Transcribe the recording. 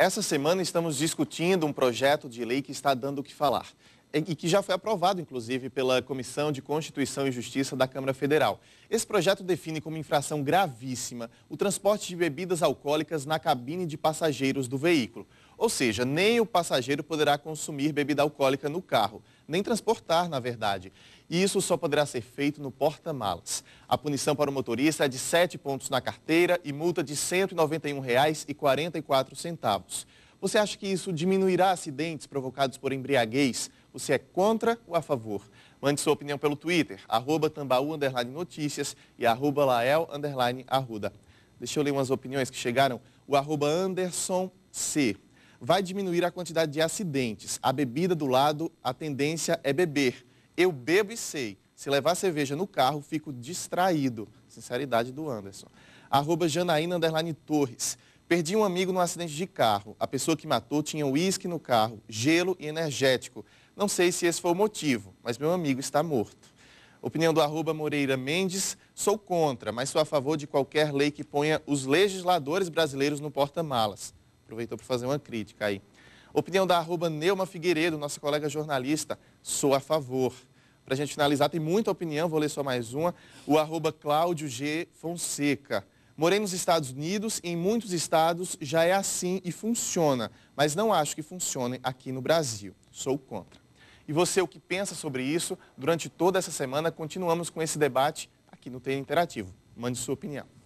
Essa semana estamos discutindo um projeto de lei que está dando o que falar e que já foi aprovado, inclusive, pela Comissão de Constituição e Justiça da Câmara Federal. Esse projeto define como infração gravíssima o transporte de bebidas alcoólicas na cabine de passageiros do veículo. Ou seja, nem o passageiro poderá consumir bebida alcoólica no carro, nem transportar, na verdade. E isso só poderá ser feito no porta-malas. A punição para o motorista é de 7 pontos na carteira e multa de R$ 191,44. Você acha que isso diminuirá acidentes provocados por embriaguez? Você é contra ou a favor? Mande sua opinião pelo Twitter, arroba tambaú, notícias e arroba lael, arruda. Deixa eu ler umas opiniões que chegaram. O arroba Anderson C vai diminuir a quantidade de acidentes. A bebida do lado, a tendência é beber. Eu bebo e sei. Se levar cerveja no carro, fico distraído. Sinceridade do Anderson. Arroba Janaína Underline Torres. Perdi um amigo num acidente de carro. A pessoa que matou tinha uísque no carro, gelo e energético. Não sei se esse foi o motivo, mas meu amigo está morto. Opinião do arroba Moreira Mendes, sou contra, mas sou a favor de qualquer lei que ponha os legisladores brasileiros no porta-malas. Aproveitou para fazer uma crítica aí. Opinião da arroba Neuma Figueiredo, nossa colega jornalista. Sou a favor. Para a gente finalizar, tem muita opinião, vou ler só mais uma. O arroba Cláudio G. Fonseca. Morei nos Estados Unidos e em muitos estados já é assim e funciona, mas não acho que funcione aqui no Brasil. Sou contra. E você, o que pensa sobre isso? Durante toda essa semana, continuamos com esse debate aqui no Tem Interativo. Mande sua opinião.